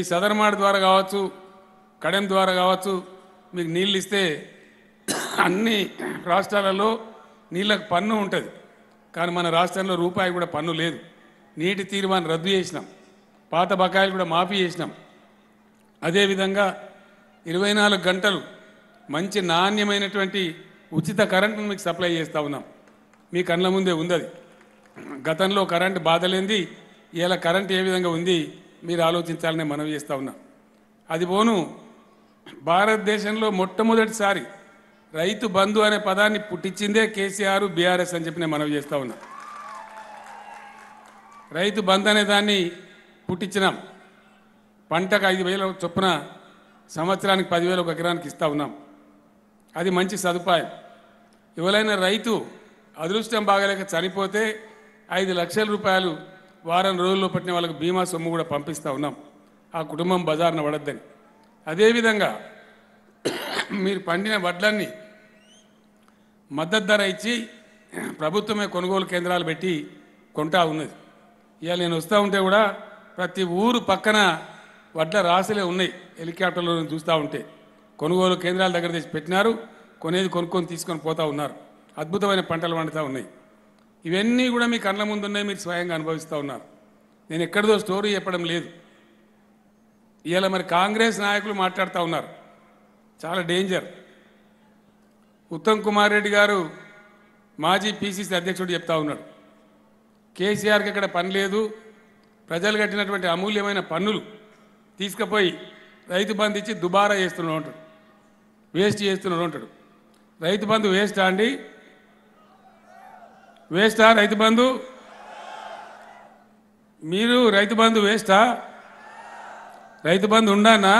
ఈ సదరమాడ ద్వారా కావచ్చు కడెం ద్వారా కావచ్చు మీకు నీళ్ళు ఇస్తే అన్ని రాష్ట్రాలలో నీళ్ళకు పన్ను ఉంటుంది కానీ మన రాష్ట్రంలో రూపాయి కూడా పన్ను లేదు నీటి తీర్మానం రద్దు చేసినాం పాత బకాయిలు కూడా మాఫీ చేసినాం అదేవిధంగా ఇరవై నాలుగు గంటలు మంచి నాణ్యమైనటువంటి ఉచిత కరెంటును మీకు సప్లై చేస్తూ ఉన్నాం మీ కళ్ళ ముందే ఉంది గతంలో కరెంటు బాధలేంది ఇలా కరెంట్ ఏ విధంగా ఉంది మీరు ఆలోచించాలని మనవి చేస్తూ ఉన్నా అది పోను భారతదేశంలో మొట్టమొదటిసారి రైతు బంధు అనే పదాన్ని పుట్టించిందే కేసీఆర్ బీఆర్ఎస్ అని చెప్పి నేను మనవి చేస్తూ ఉన్నా రైతు బంధు అనే దాన్ని పుట్టించినాం పంటకు ఐదు వేల చొప్పున సంవత్సరానికి పదివేలు ఒక ఎకరానికి ఇస్తూ ఉన్నాం అది మంచి సదుపాయం ఎవరైనా రైతు అదృష్టం బాగలేక చనిపోతే ఐదు లక్షల రూపాయలు వారం రోజుల్లో పట్టిన వాళ్ళకి బీమా సొమ్ము కూడా పంపిస్తూ ఉన్నాం ఆ కుటుంబం బజార్న పడద్దని అదేవిధంగా మీరు పండిన వడ్లన్నీ మద్దతు ధర ఇచ్చి ప్రభుత్వమే కొనుగోలు కేంద్రాలు పెట్టి కొంటా ఉన్నది ఇవాళ నేను వస్తూ ఉంటే కూడా ప్రతి ఊరు పక్కన వడ్ల రాసులే ఉన్నాయి హెలికాప్టర్లో చూస్తూ ఉంటే కొనుగోలు కేంద్రాల దగ్గర తెచ్చి పెట్టినారు కొనేది కొనుక్కొని తీసుకొని పోతూ ఉన్నారు అద్భుతమైన పంటలు పండుతూ ఉన్నాయి ఇవన్నీ కూడా మీ కళ్ళ ముందున్నాయి మీరు స్వయంగా అనుభవిస్తూ ఉన్నారు నేను ఎక్కడిదో స్టోరీ చెప్పడం లేదు ఇవాళ మరి కాంగ్రెస్ నాయకులు మాట్లాడుతూ ఉన్నారు చాలా డేంజర్ ఉత్తమ్ కుమార్ రెడ్డి గారు మాజీ పీసీసీ అధ్యక్షుడు చెప్తా ఉన్నాడు కేసీఆర్కి ఇక్కడ పని లేదు ప్రజలు కట్టినటువంటి అమూల్యమైన పన్నులు తీసుకుపోయి రైతు బంధు ఇచ్చి దుబారా చేస్తున్నాడు అంటాడు వేస్ట్ చేస్తున్నాడు అంటాడు రైతు బంధు వేస్ట్ అండి వేస్తా రైతు బంధు మీరు రైతు బంధు వేస్తా రైతు బంధు ఉండానా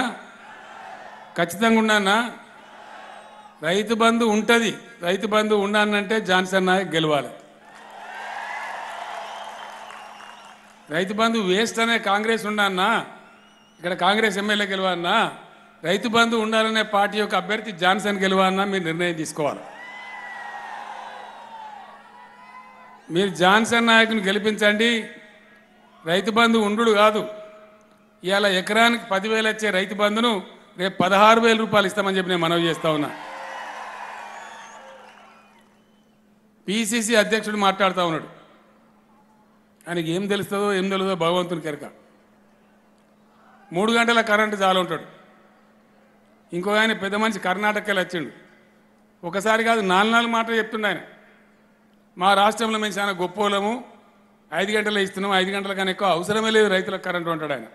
ఖచ్చితంగా ఉన్నానా రైతు బంధు ఉంటుంది రైతు బంధు ఉండానంటే జాన్సన్ నాయక్ గెలవాలి రైతు బంధు వేస్ట్ అనే కాంగ్రెస్ ఉండానా ఇక్కడ కాంగ్రెస్ ఎమ్మెల్యే గెలవాలన్నా రైతు బంధు ఉండాలనే పార్టీ యొక్క అభ్యర్థి జాన్సన్ గెలవాలన్నా మీరు నిర్ణయం తీసుకోవాలి మీరు జాన్సన్ నాయకుని గెలిపించండి రైతు బంధు ఉండు కాదు ఇవాళ ఎకరానికి పదివేలు వచ్చే రైతు బంధును రేపు పదహారు వేల రూపాయలు ఇస్తామని చెప్పి నేను మనవి చేస్తా ఉన్నా పీసీసీ అధ్యక్షుడు మాట్లాడుతూ ఉన్నాడు ఆయనకి ఏం తెలుస్తుందో ఏం తెలుదో భగవంతుని కెరక మూడు గంటల కరెంటు చాలా ఉంటాడు ఇంకో ఆయన పెద్ద మనిషి కర్ణాటకలో వచ్చిండు ఒకసారి కాదు నాలుగు నాలుగు మాటలు చెప్తుండే ఆయన మా రాష్ట్రంలో మేము చాలా వాళ్ళము ఐదు గంటలు ఇస్తున్నాం ఐదు గంటల కానీ ఎక్కువ అవసరమే లేదు రైతులకు కరెంటు అంటాడు ఆయన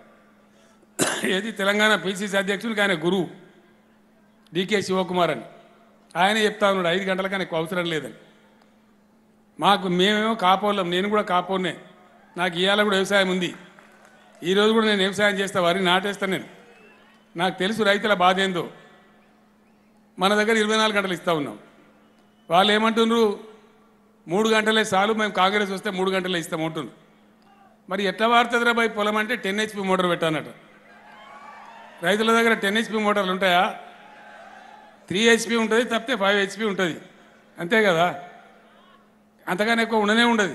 ఏది తెలంగాణ పిసిసి అధ్యక్షునికి ఆయన గురువు డికే శివకుమార్ అని ఆయన చెప్తా ఉన్నాడు ఐదు గంటల కానీ ఎక్కువ అవసరం లేదని మాకు మేమేమో కాపోళ్ళం నేను కూడా కాపోనే నాకు ఇవాళ కూడా వ్యవసాయం ఉంది ఈరోజు కూడా నేను వ్యవసాయం చేస్తా వారిని నాటేస్తాను నేను నాకు తెలుసు రైతుల బాధ ఏందో మన దగ్గర ఇరవై నాలుగు గంటలు ఇస్తూ ఉన్నాం వాళ్ళు ఏమంటున్నారు మూడు గంటలే చాలు మేము కాంగ్రెస్ వస్తే మూడు గంటలే ఇస్తాం ఉంటుంది మరి ఎట్లా వాడుతుందిరా బాయ్ పొలం అంటే టెన్ హెచ్పి మోటార్ పెట్టానట రైతుల దగ్గర టెన్ హెచ్పి మోటార్లు ఉంటాయా త్రీ హెచ్పి ఉంటుంది తప్పితే ఫైవ్ హెచ్పి ఉంటుంది అంతే కదా అంతగానే ఎక్కువ ఉండనే ఉండదు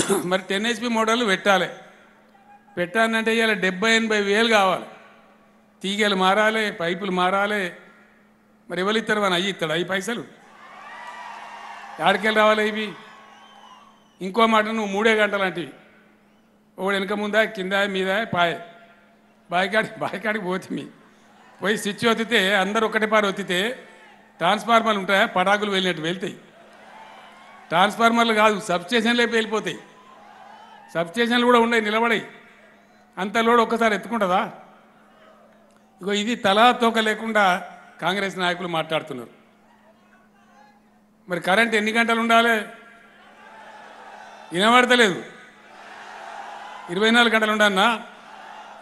మరి టెన్ హెచ్పి మోటార్లు పెట్టాలి పెట్టానంటే ఇవాళ డెబ్బై ఎనభై వేలు కావాలి తీగలు మారాలి పైపులు మారాలి మరి ఎవరు ఇస్తారు అని అయ్యి ఇస్తాడు అయ్యి పైసలు ఎక్కడికెళ్ళి రావాలి ఇవి ఇంకో మాట నువ్వు మూడే గంటలాంటివి ఒకడు వెనక ముందా కింద మీద పాయ బాయికాడి బాయికాడికి మీ పోయి స్విచ్ ఒత్తితే అందరు ఒక్కటి పారు ఒత్తితే ట్రాన్స్ఫార్మర్లు ఉంటాయా పటాకులు వెళ్ళినట్టు వెళ్తాయి ట్రాన్స్ఫార్మర్లు కాదు సబ్స్టేషన్లే వెళ్ళిపోతాయి సబ్స్టేషన్లు కూడా ఉన్నాయి నిలబడాయి అంత లోడ్ ఒక్కసారి ఎత్తుకుంటుందా ఇగో ఇది తలా తోక లేకుండా కాంగ్రెస్ నాయకులు మాట్లాడుతున్నారు మరి కరెంట్ ఎన్ని గంటలు ఉండాలి వినబడతలేదు ఇరవై నాలుగు గంటలు ఉండాలన్నా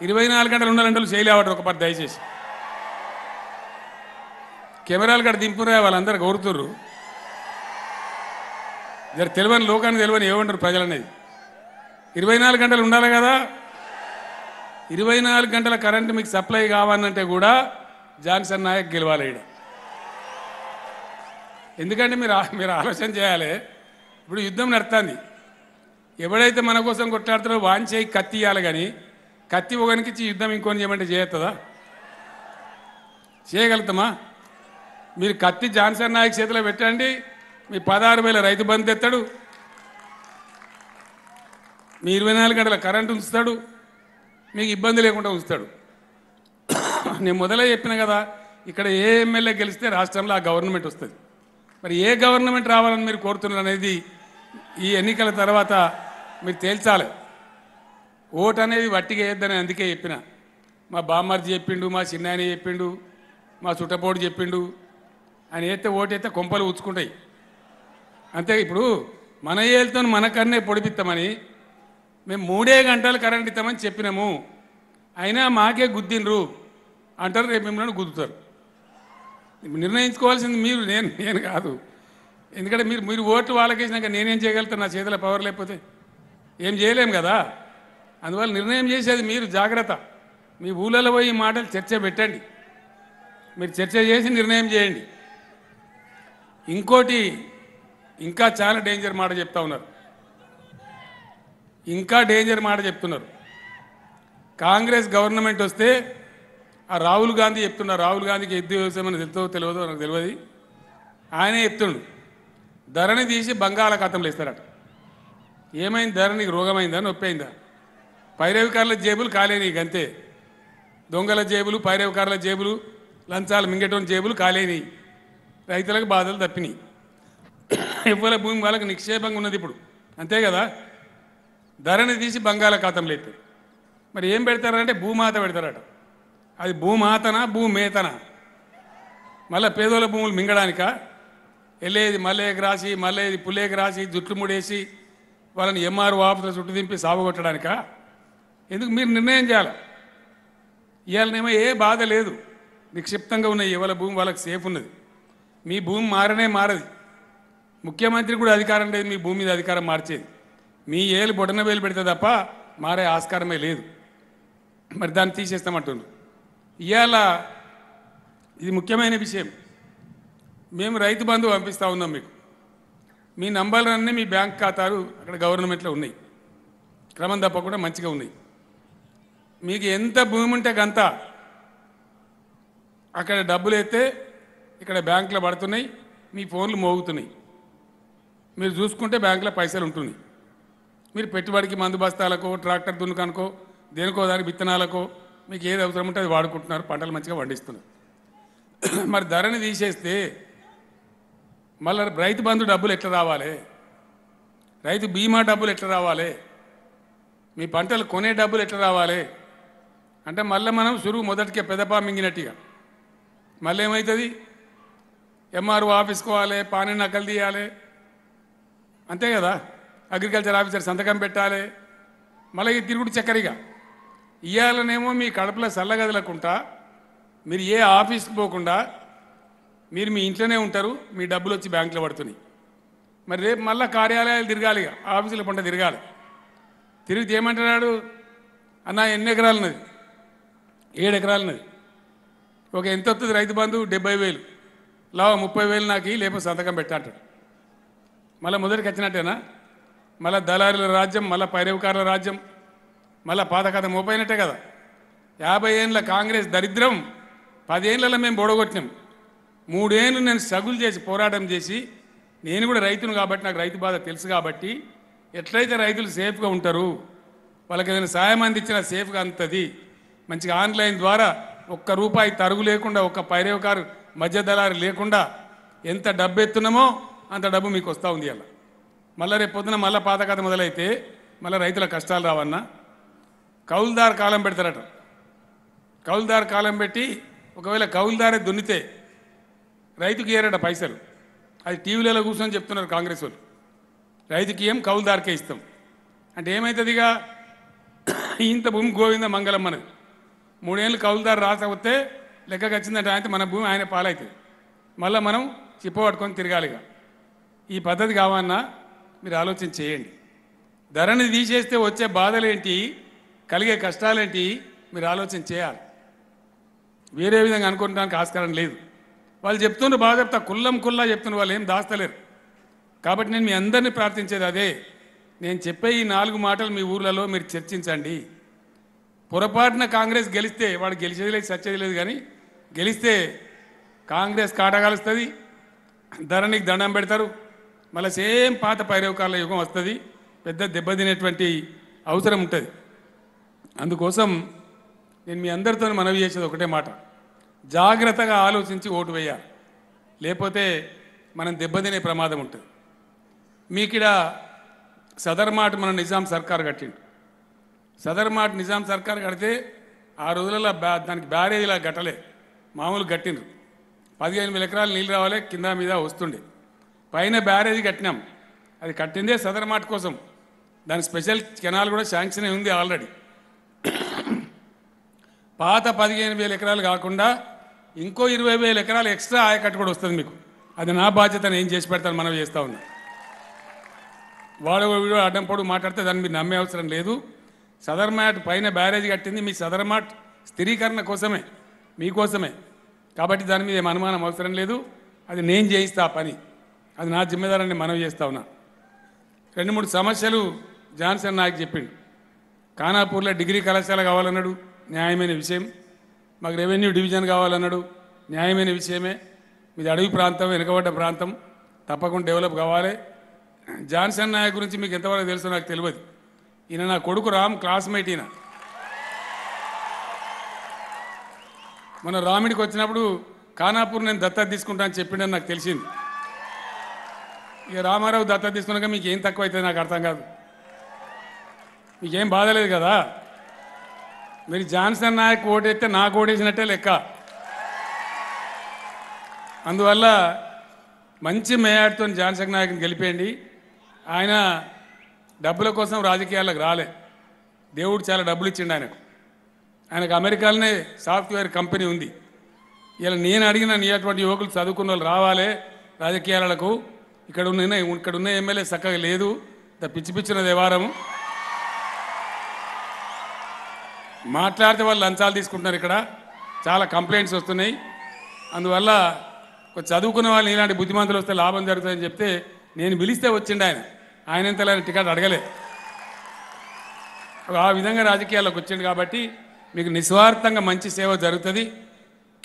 ఇరవై నాలుగు గంటలు ఉండాలంటే చేయలేవాడు ఒక పది దయచేసి కెమెరాలు దింపు దింపురా వాళ్ళందరూ కోరుతుర్రు జర తెలియని లోకాన్ని తెలియని ఏమంటారు ప్రజలనేది ఇరవై నాలుగు గంటలు ఉండాలి కదా ఇరవై నాలుగు గంటల కరెంటు మీకు సప్లై కావాలంటే కూడా జాన్సన్ నాయక్ గెలవాలి ఇక్కడ ఎందుకంటే మీరు మీరు ఆలోచన చేయాలి ఇప్పుడు యుద్ధం నడుతుంది ఎవడైతే మన కోసం కొట్లాడుతాడో వాన్ చేయి కత్తి ఇవ్వాలి కానీ కత్తి ఒకనికిచ్చి యుద్ధం ఇంకొని చేయమంటే చేయొస్తుందా చేయగలుగుతామా మీరు కత్తి జాన్సన్ నాయక్ చేతిలో పెట్టండి మీ పదహారు వేల రైతు బంధు తెస్తాడు మీ ఇరవై నాలుగు గంటల కరెంటు ఉంచుతాడు మీకు ఇబ్బంది లేకుండా ఉంచుతాడు నేను మొదలై చెప్పిన కదా ఇక్కడ ఏ ఎమ్మెల్యే గెలిస్తే రాష్ట్రంలో ఆ గవర్నమెంట్ వస్తుంది మరి ఏ గవర్నమెంట్ రావాలని మీరు కోరుతున్నారు అనేది ఈ ఎన్నికల తర్వాత మీరు తేల్చాలి ఓటు అనేది వేయద్దని అందుకే చెప్పిన మా బామ్మర్జీ చెప్పిండు మా చిన్నాయన చెప్పిండు మా చుట్టపోడు చెప్పిండు ఆయన వేస్తే ఓటు అయితే కొంపలు ఉంచుకుంటాయి అంతే ఇప్పుడు మన ఏళ్ళతో మనకన్నే పొడిపిస్తామని మేము మూడే గంటలు కరెంట్ ఇస్తామని చెప్పినాము అయినా మాకే గుద్దిండ్రు అంటారు రేపు మిమ్మల్ని గుద్దుతారు నిర్ణయించుకోవాల్సింది మీరు నేను నేను కాదు ఎందుకంటే మీరు మీరు ఓట్లు వాళ్ళకేసినాక నేనేం చేయగలుగుతాను నా చేతిలో పవర్ లేకపోతే ఏం చేయలేము కదా అందువల్ల నిర్ణయం చేసేది మీరు జాగ్రత్త మీ ఊళ్ళలో పోయి మాటలు చర్చ పెట్టండి మీరు చర్చ చేసి నిర్ణయం చేయండి ఇంకోటి ఇంకా చాలా డేంజర్ మాట చెప్తా ఉన్నారు ఇంకా డేంజర్ మాట చెప్తున్నారు కాంగ్రెస్ గవర్నమెంట్ వస్తే ఆ రాహుల్ గాంధీ చెప్తున్న రాహుల్ గాంధీకి ఎద్దు వ్యవసాయం తెలుతో తెలియదో నాకు తెలియదు ఆయనే చెప్తుండు ధరణి తీసి ఖాతంలో వేస్తారట ఏమైంది ధరనికి రోగమైందా నొప్పి అయిందా పైరవికారుల జేబులు కాలేని గంతే దొంగల జేబులు పైరవికారుల జేబులు లంచాలు మింగటం జేబులు కాలేని రైతులకు బాధలు తప్పినాయి ఇవ్వల భూమి వాళ్ళకి నిక్షేపంగా ఉన్నది ఇప్పుడు అంతే కదా ధరని తీసి బంగాళాఖాతంలో ఎత్తారు మరి ఏం పెడతారంటే భూమాత పెడతారట అది భూమాతనా భూమేతన మళ్ళీ పేదోళ్ళ భూములు మింగడానిక వెళ్ళేది మల్లేకి రాసి మళ్ళేది పుల్లేకి రాసి జుట్లు ముడేసి వాళ్ళని ఎంఆర్ ఆఫీసులో చుట్టు దింపి సావగొట్టడానిక ఎందుకు మీరు నిర్ణయం చేయాలి ఇవాళనేమో ఏ బాధ లేదు నిక్షిప్తంగా ఉన్నాయి ఇవాళ భూమి వాళ్ళకి సేఫ్ ఉన్నది మీ భూమి మారనే మారది ముఖ్యమంత్రి కూడా అధికారం లేదు మీ భూమి మీద అధికారం మార్చేది మీ ఏళ్ళు బొటన వేలు పెడితే తప్ప మారే ఆస్కారమే లేదు మరి దాన్ని తీసేస్తామంటున్నారు ఇవాళ ఇది ముఖ్యమైన విషయం మేము రైతు బంధు పంపిస్తూ ఉన్నాం మీకు మీ నంబర్లన్నీ మీ బ్యాంక్ ఖాతాలు అక్కడ గవర్నమెంట్లో ఉన్నాయి క్రమం తప్పకుండా మంచిగా ఉన్నాయి మీకు ఎంత భూమి ఉంటే గంత అక్కడ డబ్బులు అయితే ఇక్కడ బ్యాంకులో పడుతున్నాయి మీ ఫోన్లు మోగుతున్నాయి మీరు చూసుకుంటే బ్యాంకులో పైసలు ఉంటున్నాయి మీరు పెట్టుబడికి మందు బస్తాలకో ట్రాక్టర్ దున్నుకనుకో దేనికో దానికి విత్తనాలకో మీకు ఏది అవసరం ఉంటే అది వాడుకుంటున్నారు పంటలు మంచిగా పండిస్తున్నారు మరి ధరని తీసేస్తే మళ్ళీ రైతు బంధు డబ్బులు ఎట్లా రావాలి రైతు బీమా డబ్బులు ఎట్లా రావాలి మీ పంటలు కొనే డబ్బులు ఎట్లా రావాలి అంటే మళ్ళీ మనం సురువు మొదటికే పెదపా మింగినట్టుగా మళ్ళీ ఏమవుతుంది ఎంఆర్ఓ ఆఫీస్కి పాని నకలు తీయాలి అంతే కదా అగ్రికల్చర్ ఆఫీసర్ సంతకం పెట్టాలి మళ్ళీ తిరుగుడు చక్కరిగా ఇవ్వాలనేమో మీ కడపలో చల్లగదలకుండా మీరు ఏ ఆఫీస్కి పోకుండా మీరు మీ ఇంట్లోనే ఉంటారు మీ డబ్బులు వచ్చి బ్యాంకులో పడుతున్నాయి మరి రేపు మళ్ళీ కార్యాలయాలు తిరగాలి ఆఫీసుల పంట తిరగాలి తిరిగితే ఏమంటున్నాడు అన్న ఎన్ని ఎకరాలు ఉన్నది ఏడు ఎకరాలు ఉన్నది ఒక ఎంత వస్తుంది రైతు బంధు డెబ్బై వేలు లావ ముప్పై వేలు నాకు లేకపోతే సంతకం పెట్టంటాడు మళ్ళీ మొదటికి వచ్చినట్టేనా మళ్ళీ దళారుల రాజ్యం మళ్ళీ పైరవకారుల రాజ్యం మళ్ళీ పాత కథ మోపోయినట్టే కదా యాభై ఏండ్ల కాంగ్రెస్ దరిద్రం పదేళ్ళలో మేము బొడగొట్టినాం మూడేళ్ళు నేను సగులు చేసి పోరాటం చేసి నేను కూడా రైతును కాబట్టి నాకు రైతు బాధ తెలుసు కాబట్టి ఎట్లయితే రైతులు సేఫ్గా ఉంటారు వాళ్ళకి ఏదైనా సాయం అందించినా సేఫ్గా అందుతుంది మంచిగా ఆన్లైన్ ద్వారా ఒక్క రూపాయి తరుగు లేకుండా ఒక్క పైరేవకారు మధ్య దళారు లేకుండా ఎంత డబ్బు ఎత్తున్నామో అంత డబ్బు మీకు వస్తూ ఉంది అలా మళ్ళీ రేపు పొద్దున మళ్ళీ పాతకథ మొదలైతే మళ్ళీ రైతుల కష్టాలు రావన్నా కౌల్దార్ కాలం పెడతారట కౌల్దార్ కాలం పెట్టి ఒకవేళ కౌలుదారే దున్నితే రైతుకి ఇయ్యారట పైసలు అది టీవీలలో కూర్చొని చెప్తున్నారు కాంగ్రెస్ వాళ్ళు రైతుకి ఏం కౌల్దార్కే ఇస్తాం అంటే ఏమవుతుందిగా ఇంత భూమి గోవింద మంగళం మనది మూడేళ్ళు కౌలుదారు రాసవస్తే లెక్కకు వచ్చిందంటే ఆయన మన భూమి ఆయన పాలవుతుంది మళ్ళీ మనం చిప్పబట్టుకొని తిరగాలిగా ఈ పద్ధతి కావన్నా మీరు ఆలోచన చేయండి ధరని తీసేస్తే వచ్చే బాధలేంటి కలిగే కష్టాలేంటి మీరు ఆలోచన చేయాలి వేరే విధంగా అనుకుంటానికి ఆస్కారం లేదు వాళ్ళు చెప్తుండ్రు బాగా చెప్తా కుల్లం కుల్లా చెప్తున్న వాళ్ళు ఏం దాస్తలేరు కాబట్టి నేను మీ అందరినీ ప్రార్థించేది అదే నేను చెప్పే ఈ నాలుగు మాటలు మీ ఊర్లలో మీరు చర్చించండి పొరపాటున కాంగ్రెస్ గెలిస్తే వాడు గెలిచేది లేదు సచ్చేది లేదు కానీ గెలిస్తే కాంగ్రెస్ కాటగాలుస్తుంది ధరణికి దండం పెడతారు మళ్ళీ సేమ్ పాత పైరవకాల యుగం వస్తుంది పెద్ద దెబ్బతినేటువంటి అవసరం ఉంటుంది అందుకోసం నేను మీ అందరితో మనవి చేసేది ఒకటే మాట జాగ్రత్తగా ఆలోచించి ఓటు వేయాలి లేకపోతే మనం దెబ్బతినే ప్రమాదం ఉంటుంది మీకిడ సదర్ మాట్ మన నిజాం సర్కార్ కట్టిండు సదర్ మాట్ నిజాం సర్కార్ కడితే ఆ రోజులలో బ్యా దానికి బ్యారేజ్ ఇలా గట్టలే మామూలు కట్టిండ్రు పదిహేను వేల ఎకరాలు నీళ్ళు రావాలి కింద మీద వస్తుండే పైన బ్యారేజీ కట్టినాం అది కట్టిందే సదర్ మాట్ కోసం దాని స్పెషల్ కెనాల్ కూడా శాంక్షన్ ఉంది ఆల్రెడీ పాత పదిహేను వేల ఎకరాలు కాకుండా ఇంకో ఇరవై వేల ఎకరాలు ఎక్స్ట్రా ఆయకట్టు కూడా వస్తుంది మీకు అది నా బాధ్యత ఏం చేసి పెడతాను మనం చేస్తూ ఉన్నా వాడు అడ్డం పొడు మాట్లాడితే దాన్ని మీరు నమ్మే అవసరం లేదు సదర్మాట్ పైన బ్యారేజ్ కట్టింది మీ సదర్మాట్ స్థిరీకరణ కోసమే మీకోసమే కాబట్టి దాని మీద ఏం అనుమానం అవసరం లేదు అది నేను చేయిస్తా పని అది నా జిమ్మెదారాన్ని మనం చేస్తా ఉన్నా రెండు మూడు సమస్యలు జాన్సన్ నాయక్ చెప్పిండు ఖానాపూర్లో డిగ్రీ కళాశాల కావాలన్నాడు న్యాయమైన విషయం మాకు రెవెన్యూ డివిజన్ కావాలన్నాడు న్యాయమైన విషయమే మీది అడవి ప్రాంతం వెనుకబడ్డ ప్రాంతం తప్పకుండా డెవలప్ కావాలి జాన్సన్ నాయక్ గురించి మీకు ఎంతవరకు తెలుసో నాకు తెలియదు ఈయన నా కొడుకు రామ్ క్లాస్మేట్ ఈయన మన రామిడికి వచ్చినప్పుడు ఖానాపూర్ నేను దత్తా తీసుకుంటా అని చెప్పిండని నాకు తెలిసింది ఇక రామారావు దత్తా తీసుకున్నాక మీకు ఏం తక్కువ అవుతుంది నాకు అర్థం కాదు మీకేం బాధలేదు కదా మీరు జాన్సన్ నాయక్ ఓటేస్తే నాకు ఓటేసినట్టే లెక్క అందువల్ల మంచి మేయాడ్తో జాన్సన్ నాయక్ని గెలిపేయండి ఆయన డబ్బుల కోసం రాజకీయాలకు రాలే దేవుడు చాలా డబ్బులు ఇచ్చిండు ఆయనకు ఆయనకు అమెరికాలోనే సాఫ్ట్వేర్ కంపెనీ ఉంది ఇలా నేను అడిగిన నీ అటువంటి యువకులు చదువుకున్న వాళ్ళు రావాలి రాజకీయాలకు ఇక్కడ ఉన్న ఇక్కడ ఉన్న ఎమ్మెల్యే చక్కగా లేదు ఇంత పిచ్చి పిచ్చిన దేవారము మాట్లాడితే వాళ్ళు లంచాలు తీసుకుంటున్నారు ఇక్కడ చాలా కంప్లైంట్స్ వస్తున్నాయి అందువల్ల చదువుకున్న వాళ్ళు ఇలాంటి బుద్ధిమంతులు వస్తే లాభం జరుగుతుందని చెప్తే నేను పిలిస్తే వచ్చిండు ఆయన ఆయన ఇంతలా టికెట్ అడగలే ఆ విధంగా రాజకీయాల్లోకి వచ్చిండు కాబట్టి మీకు నిస్వార్థంగా మంచి సేవ జరుగుతుంది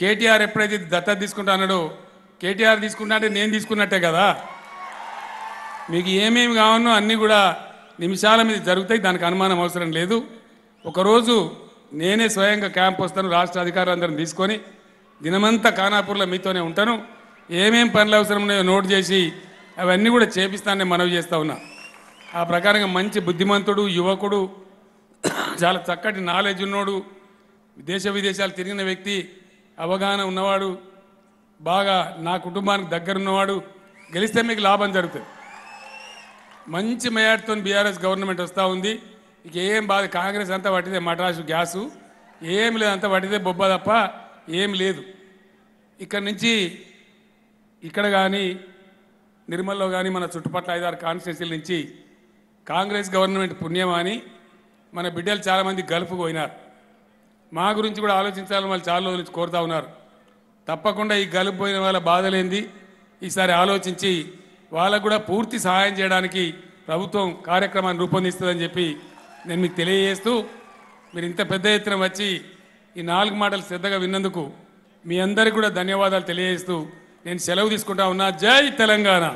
కేటీఆర్ ఎప్పుడైతే దత్తత తీసుకుంటా అన్నాడో కేటీఆర్ తీసుకుంటా అంటే నేను తీసుకున్నట్టే కదా మీకు ఏమేమి కావాలో అన్నీ కూడా నిమిషాల మీద జరుగుతాయి దానికి అనుమానం అవసరం లేదు ఒకరోజు నేనే స్వయంగా క్యాంప్ వస్తాను రాష్ట్ర అధికారులందరిని తీసుకొని దినమంతా ఖానాపూర్లో మీతోనే ఉంటాను ఏమేం పనులు అవసరం ఉన్నాయో నోట్ చేసి అవన్నీ కూడా చేపిస్తానని మనవి చేస్తూ ఉన్నా ఆ ప్రకారంగా మంచి బుద్ధిమంతుడు యువకుడు చాలా చక్కటి నాలెడ్జ్ ఉన్నోడు దేశ విదేశాలు తిరిగిన వ్యక్తి అవగాహన ఉన్నవాడు బాగా నా కుటుంబానికి దగ్గరున్నవాడు గెలిస్తే మీకు లాభం జరుగుతుంది మంచి మేయాడ్తో బీఆర్ఎస్ గవర్నమెంట్ వస్తూ ఉంది ఇక ఏం బాధ కాంగ్రెస్ అంతా పట్టిదే మడ్రాసు గ్యాసు ఏం లేదు అంతా పట్టిదే బొబ్బ తప్ప ఏం లేదు ఇక్కడ నుంచి ఇక్కడ కానీ నిర్మల్లో కానీ మన చుట్టుపక్కల ఐదారు కాన్స్టిట్యూన్సీల నుంచి కాంగ్రెస్ గవర్నమెంట్ పుణ్యమని మన బిడ్డలు చాలామంది గలుపు పోయినారు మా గురించి కూడా ఆలోచించాలని వాళ్ళు చాలా రోజుల నుంచి కోరుతా ఉన్నారు తప్పకుండా ఈ గలుపు పోయిన వాళ్ళ బాధలేంది ఈసారి ఆలోచించి వాళ్ళకు కూడా పూర్తి సహాయం చేయడానికి ప్రభుత్వం కార్యక్రమాన్ని రూపొందిస్తుందని చెప్పి నేను మీకు తెలియజేస్తూ మీరు ఇంత పెద్ద ఎత్తున వచ్చి ఈ నాలుగు మాటలు శ్రద్ధగా విన్నందుకు మీ అందరికీ కూడా ధన్యవాదాలు తెలియజేస్తూ నేను సెలవు తీసుకుంటా ఉన్నా జై తెలంగాణ